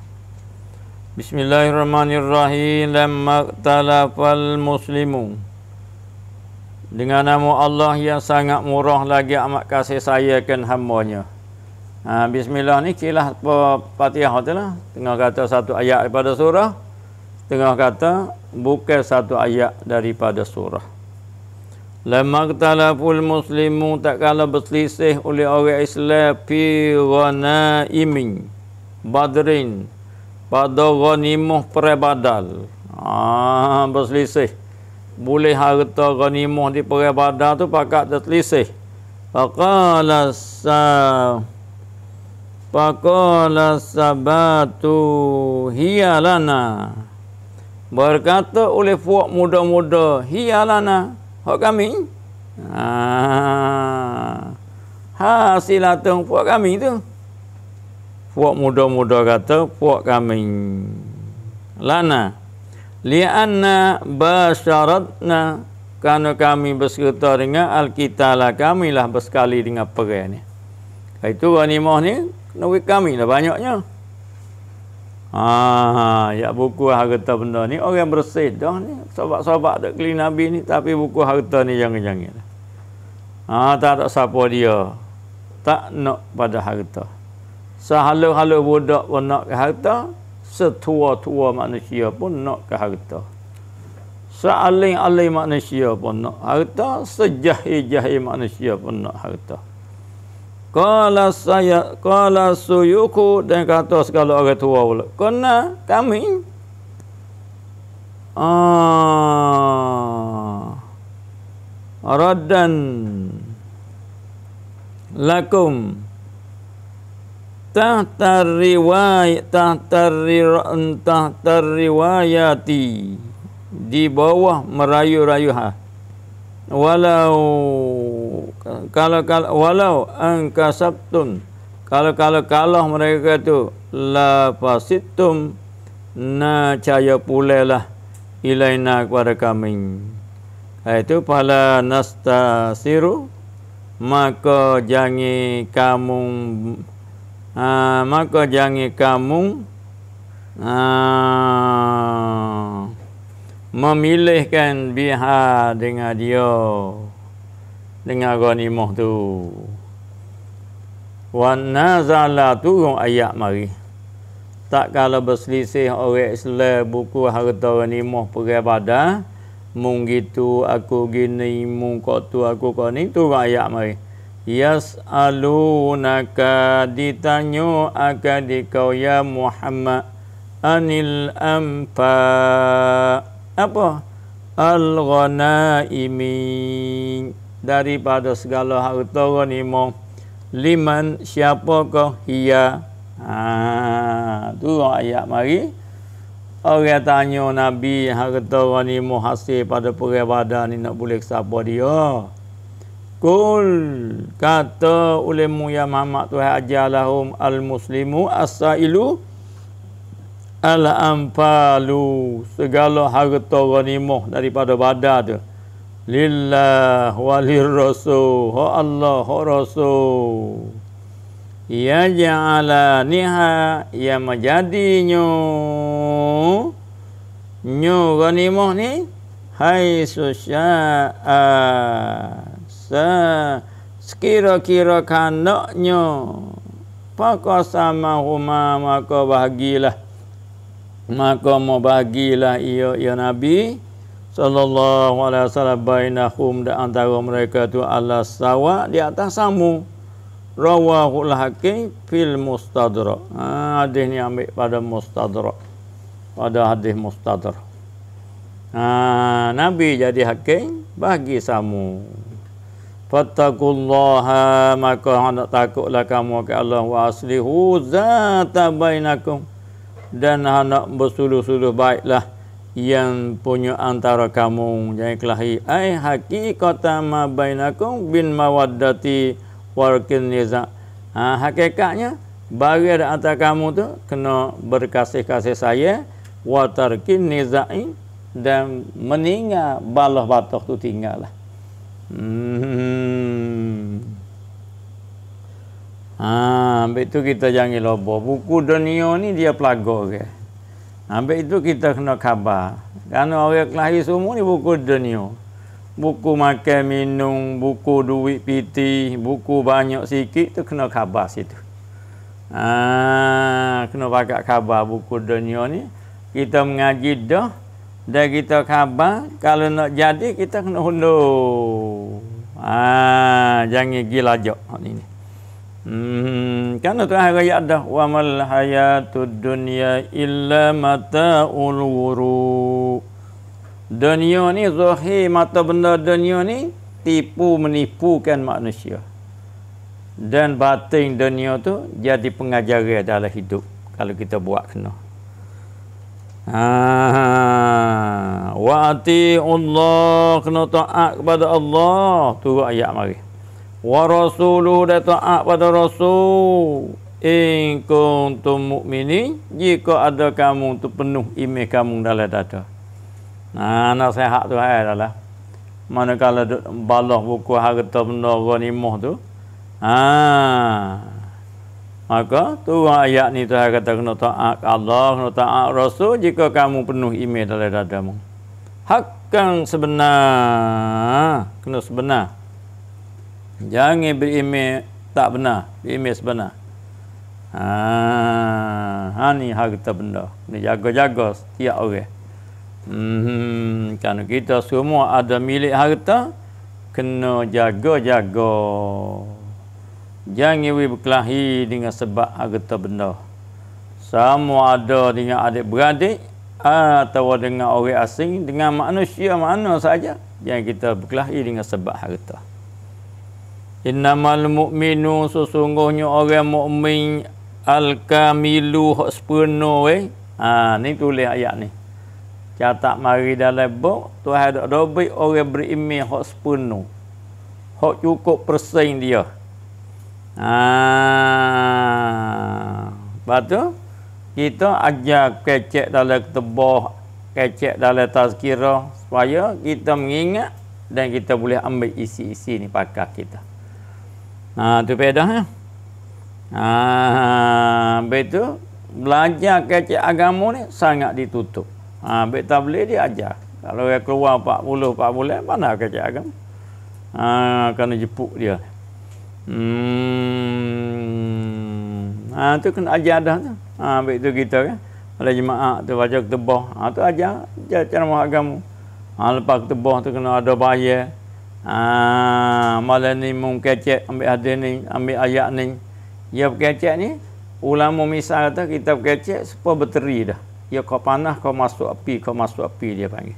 Bismillahirrahmanirrahim Lama talafal muslimu Dengan nama Allah yang sangat murah lagi amat kasih saya kan hambanya ha, Bismillah ni kilah patiah tu lah Tengah kata satu ayat daripada surah Tengah kata buka satu ayat daripada surah Lama talafal muslimu tak kalah berselisih oleh orang Islam Fi ghanaimin Badrin pada ghanimah perebadal. Ah, berselisih. Boleh harta ghanimah di perebadal tu pakat terselisih. Faqala sa Faqala sabatu hiyalana Berkata oleh puak muda-muda hiyalana hak kami. Ah. Ha, Hasilatung puak kami tu puak muda-muda kata puak kami lana li'anna basyaratna kerana kami berserta dengan alkitala kami lah bersekali dengan perai ni itu ranimah ni nabi kami lah banyaknya ah ya buku harta benda ni orang bersih dah ni sahabat-sahabat tak keli nabi ni tapi buku harta ni jangan-jangan ha, tak ada siapa dia tak nak pada harta Sehalu-halu budak pun nak ke harta. Setua-tua manusia pun nak ke harta. Sealing-aling manusia pun nak harta. Sejahi-jahi manusia pun nak harta. Kala saya, kala suyuku dan kata segala orang tua pula. Kena kami. Ah. Lakum tahta riwayat tahta riwayat tahta riwayati di bawah merayu-rayu ha walau kalau kalau walau angka sabtun, kalau kalau kalau mereka tu la fasittum na caya pulalah ilaina kepada kami ha, itu pala nastasiru maka jangi kamu ha, maka jangan kamu ha, memilihkan biha dengan dia dengan ghanimah tu wa nazala turun ayat mari tak kala berselisih orang Islam buku harta ghanimah perai pada mung gitu aku gini mung kok tu aku kok ni tu ayat mari yas'alunaka ditanyo aka dikau ya Muhammad anil ampa apa al-ghanaimi daripada segala harta ghanim liman siapakah hiya ha tu ayat mari orang tanya nabi harta ghanim hasil pada perang badan ni nak boleh siapa dia Kul kata ulimu ya Muhammad tu ajalahum al-muslimu as al-ampalu segala harta ghanimah daripada badar tu lillah walir rasul ha Allah ha rasul ya ja'ala niha ya majadinyo nyo ghanimah ni hai susya'a Ha, sekira-kira kanaknya maka sama huma maka bahagilah maka mau bahagilah ia ya nabi sallallahu alaihi wasallam bainahum dan antara mereka tu Allah sawa di atas samu rawahul hakim fil mustadrak ha, hadis ni ambil pada mustadrak pada hadis mustadrak ha, nabi jadi hakim bagi samu Fattakullaha maka hendak takutlah kamu ke Allah wa aslihu zata bainakum dan hendak bersuluh-suluh baiklah yang punya antara kamu jangan kelahi ai hakikatan ma bainakum bin mawaddati warkin niza ha, hakikatnya bagi ada antara kamu tu kena berkasih-kasih saya watarkin niza'in dan meninggal balah batok tu tinggallah Hmm. ambil ah, tu kita jangan lobo. Buku dunia ni dia pelago ke. Ambil itu kita kena khabar. Kerana orang kelahi semua ni buku dunia. Buku makan minum, buku duit piti, buku banyak sikit tu kena khabar situ. Ah, kena pakai khabar buku dunia ni. Kita mengaji dah dan kita khabar kalau nak jadi kita kena hundo. Ah, ha, jangan gila jok Ini. ni. Hmm, kan tu hari ada wa mal hayatud dunya illa mataul wuru. Dunia ni zahir mata benda dunia ni tipu menipukan manusia. Dan batin dunia tu jadi pengajaran dalam hidup kalau kita buat kena. Ah, wa ati Allah kena taat kepada Allah tu ayat mari. Wa rasulu da taat pada rasul in kuntum mukminin jika ada kamu tu penuh iman kamu dalam dada. Nah nasihat tu ai adalah manakala balah buku harta benda orang imah tu. Ah. Maka tu ayat ni Tuhan kata kena taat Allah, kena taat Rasul jika kamu penuh iman dalam dadamu. Hak kan sebenar. Kena sebenar. Jangan berimej tak benar. Berimej sebenar. ah ha ni hak kita benda. ni jaga-jaga setiap orang. Okay. Hmm, kerana kita semua ada milik harta, kena jaga-jaga. Jangan we berkelahi dengan sebab harta benda. Sama ada dengan adik-beradik atau dengan orang asing, dengan manusia mana saja, jangan kita berkelahi dengan sebab harta. Innamal mu'minu sesungguhnya orang mukmin al-kamilu sepenuhnya. Eh? Ha, ni tulis ayat ni. Catat mari dalam bok, Tuhan ada orang beriman yang sepenuh. Yang cukup persen dia. Ha. Lepas tu kita ajar kecek dalam ketebah, kecek dalam tazkirah supaya kita mengingat dan kita boleh ambil isi-isi ni pakar kita. Ha tu pedah ya. Ha ah, betul belajar kecek agama ni sangat ditutup. Ha baik tak boleh dia ajar. Kalau dia keluar 40 40 mana kecek agama? Ha kena jepuk dia. Hmm. Ha, tu kena ajar dah tu. Ha, ah, baik tu kita kan. Kalau jemaah tu baca ketebah. Ha, tu ajar. Ajar cara mahagamu. Ha, lepas ketebah tu kena ada Ah, Ha, malah ni mung kecek ambil hadir ni. Ambil ayat ni. Ya kecek ni. Ulama misal kata kita kecek. Supaya berteri dah. Ya kau panah kau masuk api. Kau masuk api dia panggil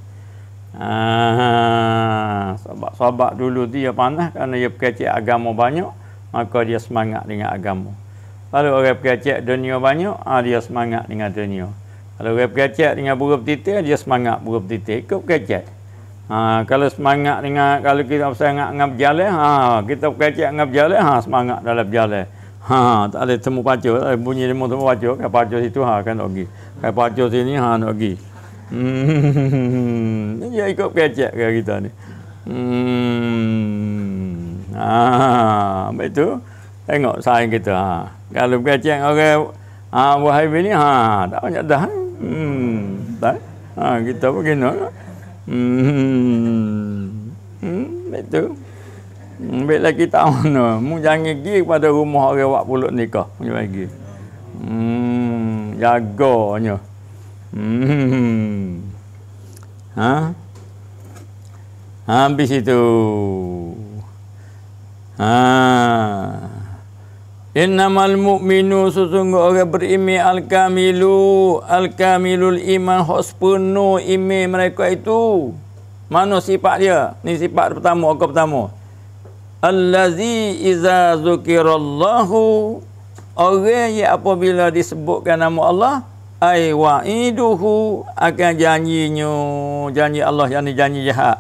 sahabat-sahabat dulu dia panah, kerana dia percaya agama banyak maka dia semangat dengan agama kalau orang percaya dunia banyak ha, dia semangat dengan dunia kalau orang percaya dengan buruk titik dia semangat buruk titik ikut percaya ah, ha, kalau semangat dengan kalau kita semangat dengan berjalan ha, kita percaya dengan berjalan ha, semangat dalam berjalan ha, tak ada temu pacu tak boleh bunyi temu temu pacu kan pacu situ ha, kan nak pergi kan pacu sini ha, nak pergi Hmm. Ya ikut kecek ke kita ni. Hmm. Ah, baik tu. Tengok saing kita. Ha. Kalau kecek orang okay. Ah, ha, buah hai ni ha, ah, tak banyak dah. Hmm. Tak. Ha, kita pun kena. Hmm. Hmm, baik tu. Baiklah kita mana. Mu jangan pergi kepada rumah orang buat pulut nikah. Mu jangan pergi. Hmm, jaganya. Ya, Hmm. Ha? ha? Habis itu. Ha. Innamal mu'minu sesungguh orang berimi al-kamilu al-kamilul iman hos penuh imi mereka itu. Mana sifat dia? Ni sifat pertama, aku pertama. Allazi iza zukirallahu orang yang apabila disebutkan nama Allah ai wa'iduhu akan janjinya janji Allah yang janji jahat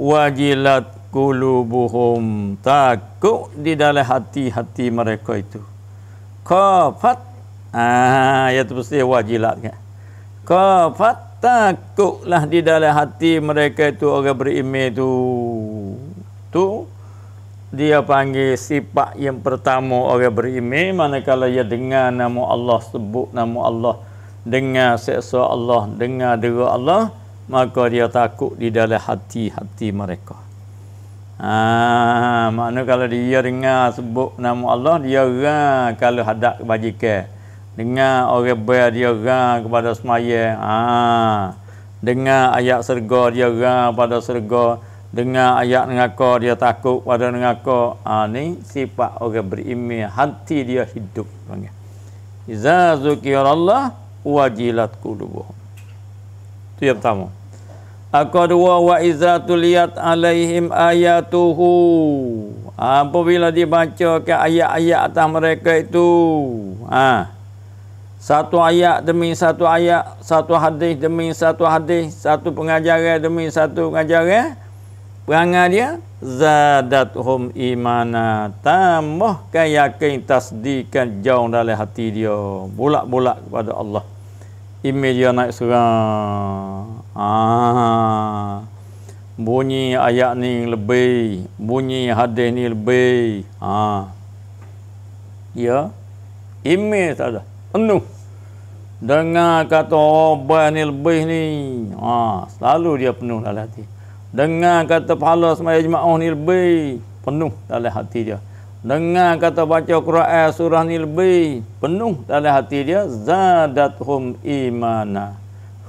wajilat kulubuhum takut di dalam hati-hati mereka itu kafat ah ya tu mesti wajilat kan kafat takutlah di dalam hati mereka itu orang berimeh tu, tu dia panggil sifat yang pertama orang beriman manakala dia dengar nama Allah sebut nama Allah dengar seksa Allah dengar dera Allah maka dia takut di dalam hati-hati mereka ah ha, makna kalau dia dengar sebut nama Allah dia ra kalau hadap kebajikan dengar orang ber dia ra kepada semaya ah ha, dengar ayat serga dia ra kepada serga dengar ayat ngaku dia takut pada ngaku ha, ni sifat orang berimeh hati dia hidup panggil iza zukirallah wajilat qulubuh tu yang pertama aku dua wa iza tuliyat alaihim ayatuhu ha, apabila dibacakan ayat-ayat atas mereka itu ha satu ayat demi satu ayat, satu hadis demi satu hadis, satu pengajaran demi satu pengajaran, perangai dia zadatuhum imana tamah keyakin kan tasdikan jauh dari hati dia bulat-bulat kepada Allah imej dia naik serang ah bunyi ayat ni lebih bunyi hadis ni lebih ah ya imej tak ada penuh dengar kata orang oh, ni lebih ni ah selalu dia penuh dalam hati Dengar kata pahala semaya jemaah ni lebih penuh dalam hati dia. Dengar kata baca Quran surah ni lebih penuh dalam hati dia. Zadatuhum imana.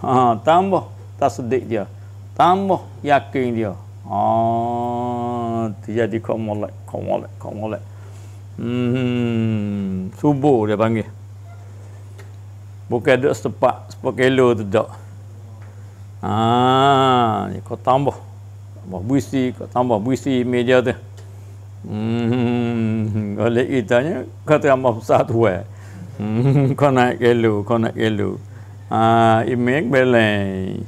Ha, tambah tasdik dia. Tambah yakin dia. Ha, dia jadi komolek, komolek, komolek. Hmm, subuh dia panggil. Bukan duduk setepak, sepuluh kilo tu tak. Ah, ha, kau tambah tambah busi tambah busi meja tu hmm oleh itanya kata tambah besar tu eh hmm kau nak elu kau nak elu ah imek belai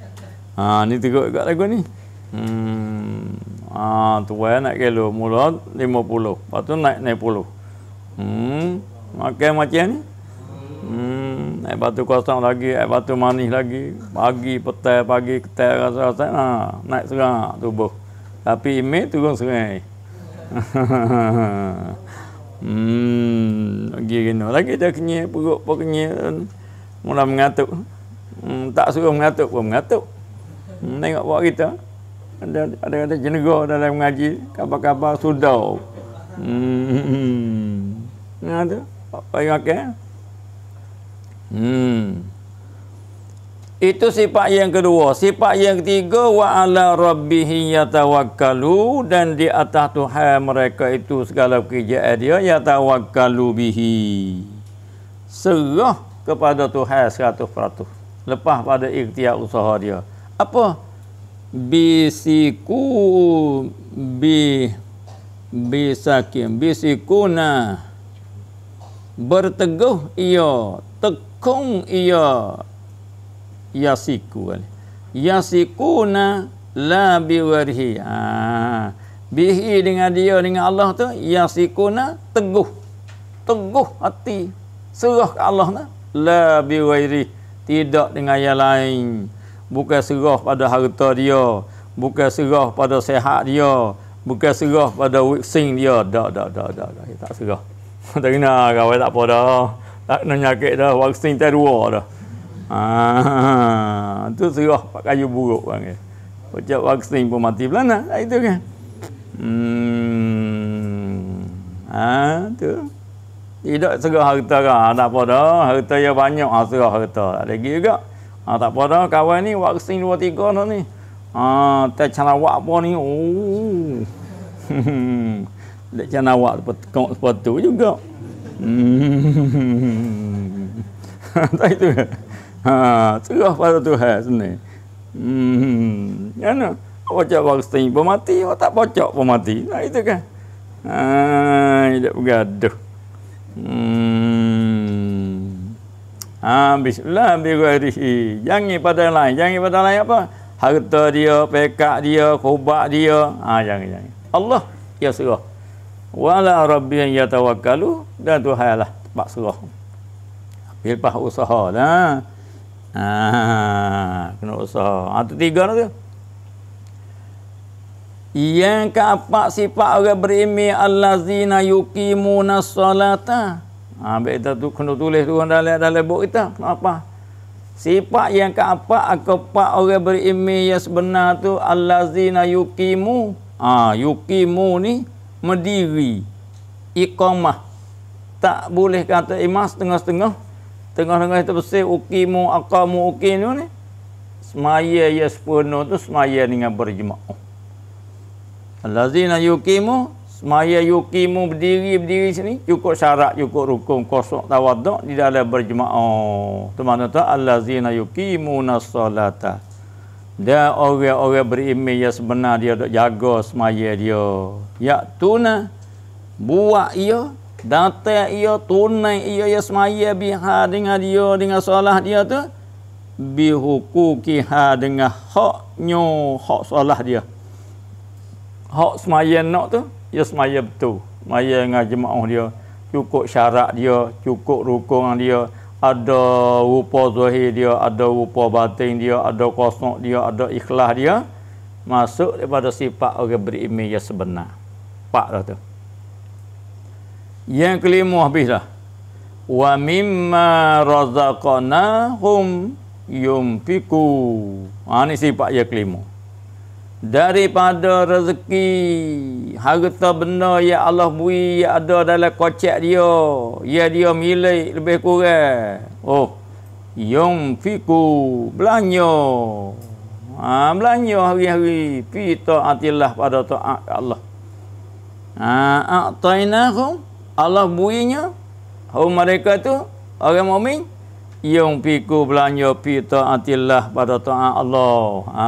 ah ni tengok kat lagu ni hmm ah tu eh nak kelu mula 50 lepas tu naik 90 hmm makan macam ni hmm naik batu kosong lagi, naik batu manis lagi. Pagi petai, pagi ketai rasa-rasa ha, naik serang tubuh. Tapi ime turun serai. hmm, lagi kena. Lagi dah kenyai, perut pun kenyai. Mula mengatuk. Hmm, tak suruh mengatuk pun mengatuk. Hmm, tengok buat kita. Ada ada ada jenego dalam mengaji, kapal-kapal sudau. Hmm. hmm, hmm. Ada. Apa yang okay? Hmm. Itu sifat yang kedua. Sifat yang ketiga wa ala rabbih yatawakkalu dan di atas Tuhan mereka itu segala kerja dia yatawakkalu bihi. Serah kepada Tuhan 100%. Lepas pada ikhtiar usaha dia. Apa? Bisiku bi bisakim bisikuna berteguh ia tek kong ia yasiku yasiku na la biwarhi. Ha. Bihi dengan dia dengan Allah tu yasiku na teguh. Teguh hati serah ke Allah na la biwairi tidak dengan yang lain. Bukan serah pada harta dia, bukan serah pada sehat dia, bukan serah pada waxing dia. Dak dak dak dak tak serah. Tak kena kawai tak apa dah tak kena nyakit dah vaksin terua dah ah, tu serah pak kayu buruk bang ya. ucap vaksin pun mati belana lah itu kan hmm. ah, tu tidak serah harta kah tak apa dah harta yang banyak ah, serah harta tak lagi juga ah, tak apa dah kawan ni vaksin 2-3 dah ni ah, tak calawak apa ni oh. Dia jangan awak sepatu juga. Hmm. Tak itu ke? Ha, serah pada Tuhan sebenarnya. Hmm, ya no. Pocok baru setengah bermati, awak tak pocok bermati. Tak itu kan? Ha, tidak bergaduh. Hmm. Habislah berwarisi. Jangan pada lain. Jangan pada lain apa? Harta dia, pekak dia, kubak dia. Ha, jangan, jangan. Allah, ya serah wala rabbiyan yatawakkalu dan Tuhan lah tempat serah lepas usaha dah ha. kena usaha atau ha, tiga tu yang keempat sifat orang berimi allazina yuqimuna salata ha baik tu kena tulis tu dalam dalam buku kita apa sifat yang keempat keempat orang berimi yang sebenar tu allazina yuqimu ha yuqimu ni Mediri iqamah tak boleh kata imam setengah-setengah tengah-tengah itu bersih ukimu akamu ukinu ni semaya ya sepenuh tu semaya dengan berjemaah Al-lazina yukimu semaya yukimu berdiri-berdiri sini cukup syarat cukup rukun kosok tawaduk di dalam berjemaah tu mana tu Al-lazina yukimu nasolatah dia orang-orang berimej yang sebenar dia dok jaga semaya dia. Ya tuna buat ia datang ia tunai ia yang semaya biha dengan dia dengan solah dia tu bihukuki kiha dengan haknya hak solah dia. Hak semaya nak tu ya semaya betul. Maya dengan jemaah dia cukup syarat dia, cukup rukun dia ada rupa zahir dia, ada rupa batin dia, ada kosong dia, ada ikhlas dia masuk daripada sifat orang beriman yang sebenar. Pak dah tu. Yang kelima habis dah. Wa mimma razaqnahum yumfiku. Ha ni sifat yang kelima daripada rezeki harta benda yang Allah beri yang ada dalam kocak dia yang dia milik lebih kurang oh yang fiku belanya ha, belanya hari-hari fi atillah ha, pada ta'at Allah ha, a'tainahum Allah buinya hau mereka tu orang mukmin yang fiku belanya fi atillah pada ta'at Allah ha,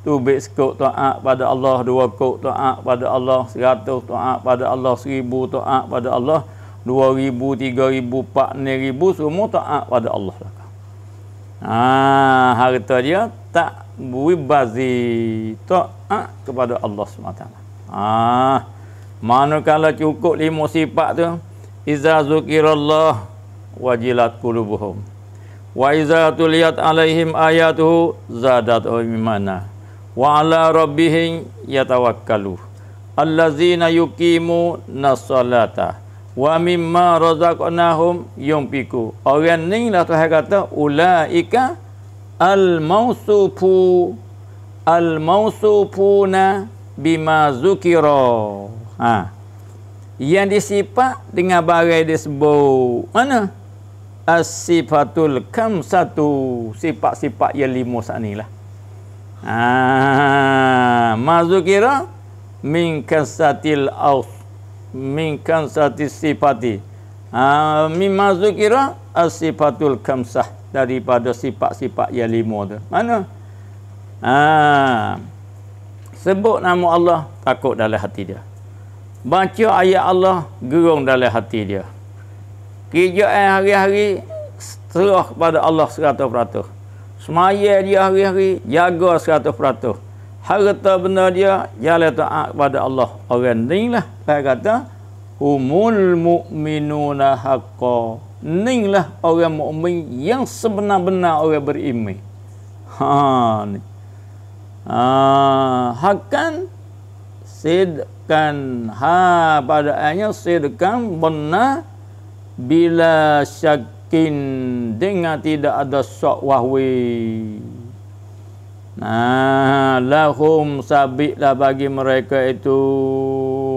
tu bis kok taat pada Allah dua kok taat pada Allah seratus taat pada Allah seribu taat pada Allah dua ribu tiga ribu empat ribu semua taat pada Allah lah ha, harta dia tak bui bazi taat kepada Allah SWT ha, manakala cukup lima sifat tu iza zukirallah wajilat kulubuhum wa iza tuliat alaihim ayatuhu zadat imanah wa ala rabbihim yatawakkalu allazina yuqimu nasalata wa mimma razaqnahum yumpiku. orang ni lah Tuhan kata ulaika al mausufu al mausufuna bima zukira ha yang disifat dengan barang disebut mana as sifatul kam satu sifat-sifat yang lima sat ni lah Ah, mazukira min kasatil aus min kasatis sifati ha, ah, min mazukira asifatul kamsah daripada sifat-sifat yang lima tu mana ha, sebut nama Allah takut dalam hati dia baca ayat Allah gerung dalam hati dia kerjaan hari-hari serah kepada Allah 100% Semaya dia hari-hari, jaga seratus peratus. Harta benda dia, jalan ta'at kepada Allah. Orang ni lah. Saya kata, Humul mu'minuna haqqa. Ni lah orang mu'min yang sebenar-benar orang berimi. Ha, ni. Ha, hakan, sidkan. Ha, pada akhirnya sidkan benar bila syak yakin dengan tidak ada sok wahwi. Nah, lahum sabiklah bagi mereka itu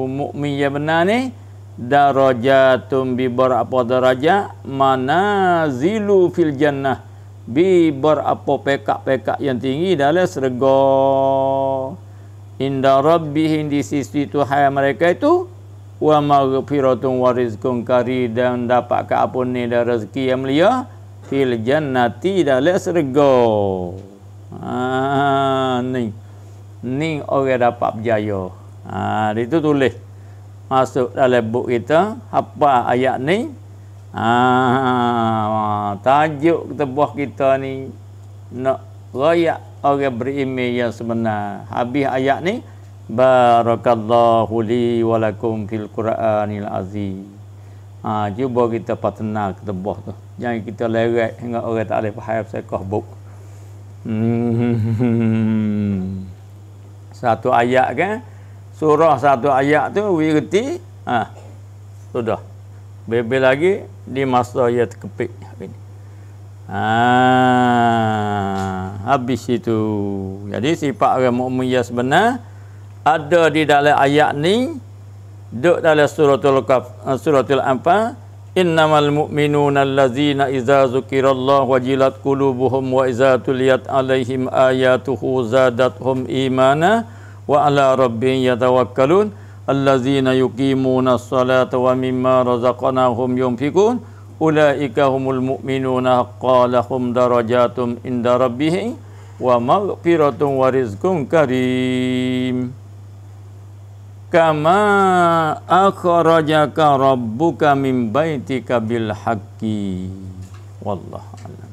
mukmin yang benar ni darajatun bi berapa darajat manazilu fil jannah bi berapa pekak-pekak yang tinggi dalam syurga inda rabbihim di sisi Tuhan mereka itu wa maghfiratun wa rizqun kari dan dapat ke apa keampunan dan rezeki yang mulia fil jannati dalam syurga. Ah ha, ni. Ni orang dapat berjaya. Ah ha, itu tulis masuk dalam buku kita apa ayat ni? Ah tajuk tebuah kita ni nak raya orang beriman yang sebenar. Habis ayat ni Barakallahu li walakum fil Quranil azim. Ha, cuba kita patenah ke tebah tu. Jangan kita leret hingga orang tak boleh faham sekah buk. Hmm. Satu ayat kan? Surah satu ayat tu wirti. Ha. Sudah. Bebel lagi di masa ia terkepik. Ini. Ha. Habis itu. Jadi sifat orang mukmin yang sebenar ada di dalam ayat ni duk dalam suratul kaf eh, suratul anfa innamal mu'minuna allazina idza zukirallahu wajilat qulubuhum wa idza tuliyat alaihim ayatuhu zadatuhum imana wa ala rabbihim yatawakkalun allazina yuqimuna as-salata wa mimma razaqnahum yunfiqun ulaika humul mu'minuna qalahum darajatum inda rabbihim wa maghfiratun wa rizqun karim kama akhrajaka rabbuka min baitika bil haqqi wallah alam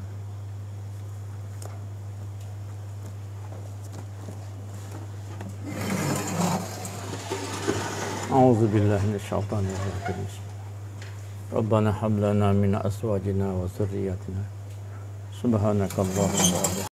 A'udzu billahi minasyaitonir rajim Rabbana hab lana min azwajina wa dhurriyyatina subhanakallahumma